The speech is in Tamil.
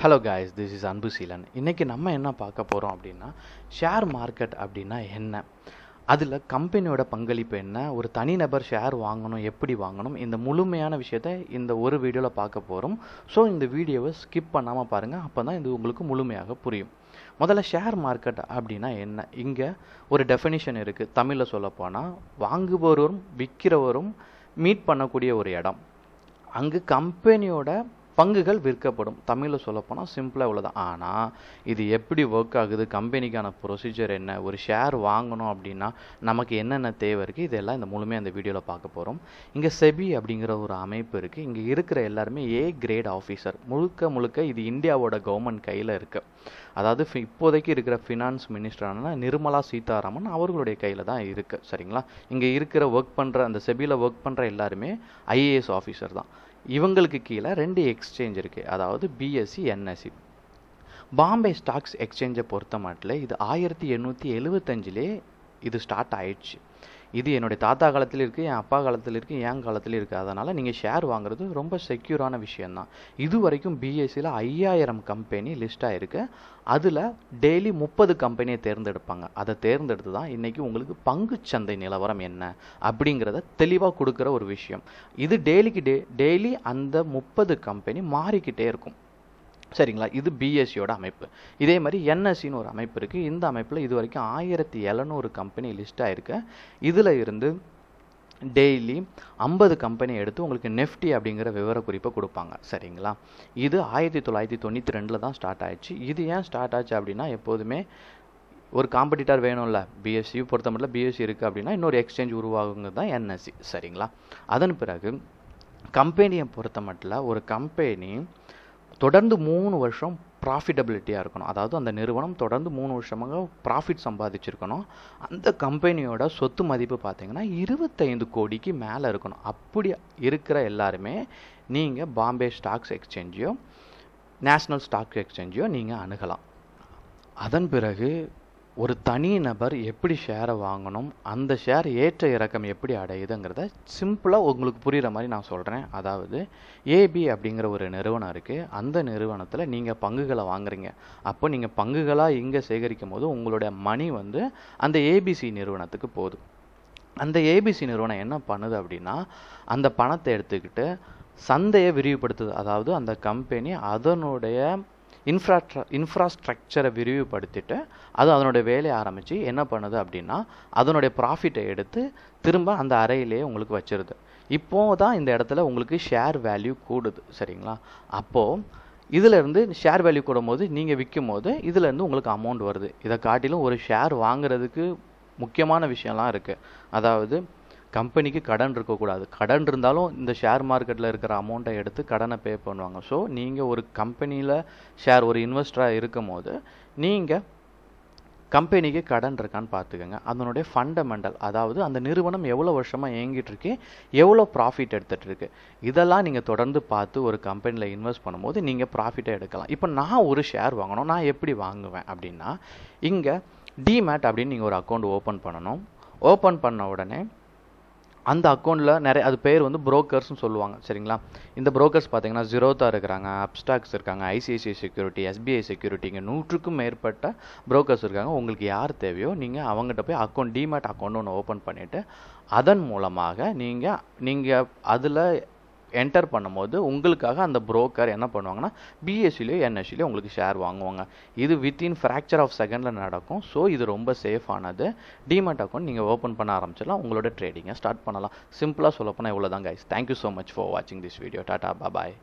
ஹலோ காய்ஸ் திஸ் இஸ் அன்பு சீலன் இன்றைக்கி நம்ம என்ன பார்க்க போகிறோம் அப்படின்னா ஷேர் மார்க்கெட் அப்படின்னா என்ன அதில் கம்பெனியோட பங்களிப்பு என்ன ஒரு தனிநபர் ஷேர் வாங்கணும் எப்படி வாங்கணும் இந்த முழுமையான விஷயத்த இந்த ஒரு வீடியோவில் பார்க்க போகிறோம் ஸோ இந்த வீடியோவை ஸ்கிப் பண்ணாமல் பாருங்கள் அப்போ தான் இது உங்களுக்கு முழுமையாக புரியும் முதல்ல ஷேர் மார்க்கெட் அப்படின்னா என்ன இங்கே ஒரு டெஃபினிஷன் இருக்குது தமிழில் சொல்லப்போனால் வாங்குபவரும் விற்கிறவரும் மீட் பண்ணக்கூடிய ஒரு இடம் அங்கு கம்பெனியோட பங்குகள் விற்கப்படும் தமிழில் சொல்லப்போனால் சிம்பிளாக உள்ளது ஆனால் இது எப்படி ஒர்க் ஆகுது கம்பெனிக்கான ப்ரொசீஜர் என்ன ஒரு ஷேர் வாங்கணும் அப்படின்னா நமக்கு என்னென்ன தேவை இருக்குது இதெல்லாம் இந்த முழுமையாக அந்த வீடியோவில் பார்க்க போகிறோம் இங்கே செபி அப்படிங்கிற ஒரு அமைப்பு இருக்குது இங்கே இருக்கிற எல்லாருமே ஏ கிரேட் ஆஃபீஸர் முழுக்க முழுக்க இது இந்தியாவோட கவர்மெண்ட் கையில் இருக்குது அதாவது இப்போதைக்கு இருக்கிற ஃபினான்ஸ் மினிஸ்டரான நிர்மலா சீதாராமன் அவர்களுடைய கையில் தான் இருக்குது சரிங்களா இங்கே இருக்கிற ஒர்க் பண்ணுற அந்த செபியில் ஒர்க் பண்ணுற எல்லாருமே ஐஏஎஸ் ஆஃபீஸர் தான் இவங்களுக்கு கீழே ரெண்டு எக்ஸ்சேஞ்ச் இருக்குது அதாவது பிஎஸ்சி என்எஸ்சி பாம்பே ஸ்டாக்ஸ் எக்ஸ்சேஞ்சை பொறுத்த மாட்டில் இது ஆயிரத்தி எண்ணூற்றி எழுபத்தஞ்சிலே இது ஸ்டார்ட் ஆயிடுச்சு இது என்னுடைய தாத்தா காலத்தில் இருக்குது என் அப்பா காலத்தில் இருக்குது என் காலத்தில் இருக்குது அதனால் நீங்கள் ஷேர் வாங்குறது ரொம்ப செக்யூரான விஷயந்தான் இது வரைக்கும் பிஎஸ்சியில் ஐயாயிரம் கம்பெனி லிஸ்ட்டாக இருக்குது அதில் டெய்லி முப்பது கம்பெனியை தேர்ந்தெடுப்பாங்க அதை தேர்ந்தெடுத்து தான் இன்றைக்கி உங்களுக்கு பங்கு சந்தை நிலவரம் என்ன அப்படிங்கிறத தெளிவாக கொடுக்குற ஒரு விஷயம் இது டெய்லிக்கு டே டெய்லி அந்த முப்பது கம்பெனி மாறிக்கிட்டே இருக்கும் சரிங்களா இது பிஎஸ்சியோட e அமைப்பு இதே மாதிரி என்எஸ்சின்னு e ஒரு அமைப்பு இருக்குது இந்த அமைப்பில் இது வரைக்கும் ஆயிரத்தி எழுநூறு கம்பெனி லிஸ்ட் ஆகிருக்கு இதில் இருந்து டெய்லி ஐம்பது கம்பெனி எடுத்து உங்களுக்கு நெஃப்டி அப்படிங்கிற விவரக்குறிப்பை கொடுப்பாங்க சரிங்களா இது ஆயிரத்தி தொள்ளாயிரத்தி தொண்ணூற்றி ரெண்டில் தான் ஸ்டார்ட் ஆயிடுச்சு இது ஏன் ஸ்டார்ட் ஆச்சு அப்படின்னா எப்போதுமே ஒரு காம்படிட்டார் வேணும்ல பிஎஸ்சி e, பொறுத்த மட்டும் பிஎஸ்சி இருக்குது அப்படின்னா இன்னொரு எக்ஸ்சேஞ்ச் உருவாகுங்கிறது தான் என்எஸ்சி சரிங்களா அதன் பிறகு கம்பெனியை பொறுத்த மட்டும் ஒரு கம்பெனி தொடர்ந்து மூணு வருஷம் ப்ராஃபிட்டபிலிட்டியாக இருக்கணும் அதாவது அந்த நிறுவனம் தொடர்ந்து மூணு வருஷமாக ப்ராஃபிட் சம்பாதிச்சிருக்கணும் அந்த கம்பெனியோட சொத்து மதிப்பு பார்த்தீங்கன்னா இருபத்தைந்து கோடிக்கு மேலே இருக்கணும் அப்படி இருக்கிற எல்லாருமே நீங்கள் பாம்பே ஸ்டாக்ஸ் எக்ஸ்சேஞ்சியோ நேஷ்னல் ஸ்டாக் எக்ஸ்சேஞ்சியோ நீங்கள் அணுகலாம் அதன் பிறகு ஒரு தனி நபர் எப்படி ஷேரை வாங்கணும் அந்த ஷேர் ஏற்ற இறக்கம் எப்படி அடையுதுங்கிறத சிம்பிளாக உங்களுக்கு புரிகிற மாதிரி நான் சொல்கிறேன் அதாவது ஏபி அப்படிங்கிற ஒரு நிறுவனம் இருக்குது அந்த நிறுவனத்தில் நீங்கள் பங்குகளை வாங்குறீங்க அப்போ நீங்கள் பங்குகளாக இங்கே சேகரிக்கும் போது உங்களுடைய மணி வந்து அந்த ஏபிசி நிறுவனத்துக்கு போதும் அந்த ஏபிசி நிறுவனம் என்ன பண்ணுது அப்படின்னா அந்த பணத்தை எடுத்துக்கிட்டு சந்தையை விரிவுபடுத்துது அதாவது அந்த கம்பெனி அதனுடைய இன்ஃப்ராஸ்ட்ரா இன்ஃப்ராஸ்ட்ரக்சரை விரிவுபடுத்திட்டு அது அதனுடைய வேலையை ஆரம்பித்து என்ன பண்ணுது அப்படின்னா அதனுடைய ப்ராஃபிட்டை எடுத்து திரும்ப அந்த அறையிலேயே உங்களுக்கு வச்சிருது இப்போ தான் இந்த இடத்துல உங்களுக்கு ஷேர் வேல்யூ கூடுது சரிங்களா அப்போது இதிலேருந்து ஷேர் வேல்யூ கூடும் போது நீங்கள் விற்கும் போது இதுலேருந்து உங்களுக்கு அமௌண்ட் வருது இதை காட்டிலும் ஒரு ஷேர் வாங்குறதுக்கு முக்கியமான விஷயம்லாம் இருக்குது அதாவது கம்பெனிக்கு கடன் இருக்கக்கூடாது கடன் இருந்தாலும் இந்த ஷேர் மார்க்கெட்டில் இருக்கிற அமௌண்ட்டை எடுத்து கடனை பே பண்ணுவாங்க ஸோ நீங்கள் ஒரு கம்பெனியில் ஷேர் ஒரு இன்வெஸ்டராக இருக்கும் போது நீங்கள் கம்பெனிக்கு கடன் இருக்கான்னு பார்த்துக்கோங்க அதனுடைய ஃபண்டமெண்டல் அதாவது அந்த நிறுவனம் எவ்வளோ வருஷமாக இயங்கிட்டு இருக்கு எவ்வளோ ப்ராஃபிட் எடுத்துகிட்டு இருக்கு இதெல்லாம் நீங்கள் தொடர்ந்து பார்த்து ஒரு கம்பெனியில் இன்வெஸ்ட் பண்ணும்போது நீங்கள் ப்ராஃபிட்டை எடுக்கலாம் இப்போ நான் ஒரு ஷேர் வாங்கணும் நான் எப்படி வாங்குவேன் அப்படின்னா இங்கே டிமேட் அப்படின்னு நீங்கள் ஒரு அக்கௌண்ட் ஓப்பன் பண்ணணும் ஓப்பன் பண்ண உடனே அந்த அக்கௌண்ட்டில் நிறைய அது பேர் வந்து புரோக்கர்ஸ்னு சொல்லுவாங்க சரிங்களா இந்த புரோக்கர்ஸ் பார்த்தீங்கன்னா ஜீரோதா இருக்கிறாங்க அப்ஸ்டாக்ஸ் இருக்காங்க ஐசிஐசிஐ செக்யூரிட்டி எஸ்பிஐ செக்யூரிட்டிங்க நூற்றுக்கும் மேற்பட்ட புரோக்கர்ஸ் இருக்காங்க உங்களுக்கு யார் தேவையோ நீங்கள் அவங்ககிட்ட போய் அக்கௌண்ட் டிமேட் அக்கௌண்ட் ஒன்று ஓப்பன் பண்ணிவிட்டு அதன் மூலமாக நீங்கள் நீங்கள் அதில் என்டர் பண்ணும்போது உங்களுக்காக அந்த புரோக்கர் என்ன பண்ணுவாங்கன்னா பிஎஸ்சிலையோ என்எஸ்சிலையோ உங்களுக்கு ஷேர் வாங்குவாங்க இது வித்தின் ஃப்ராக்சர் ஆஃப் செகண்டில் நடக்கும் ஸோ இது ரொம்ப சேஃபானது டிமெட் அக்கௌண்ட் நீங்கள் ஓப்பன் பண்ண ஆரம்பிச்சிடலாம் உங்களோட ட்ரேடிங்கை ஸ்டார்ட் பண்ணலாம் சிம்பிளாக சொல்லப்போனால் இவ்வளோ தான் guys thank you so much for வாட்சிங் திஸ் வீடியோ டாட்டா பாய்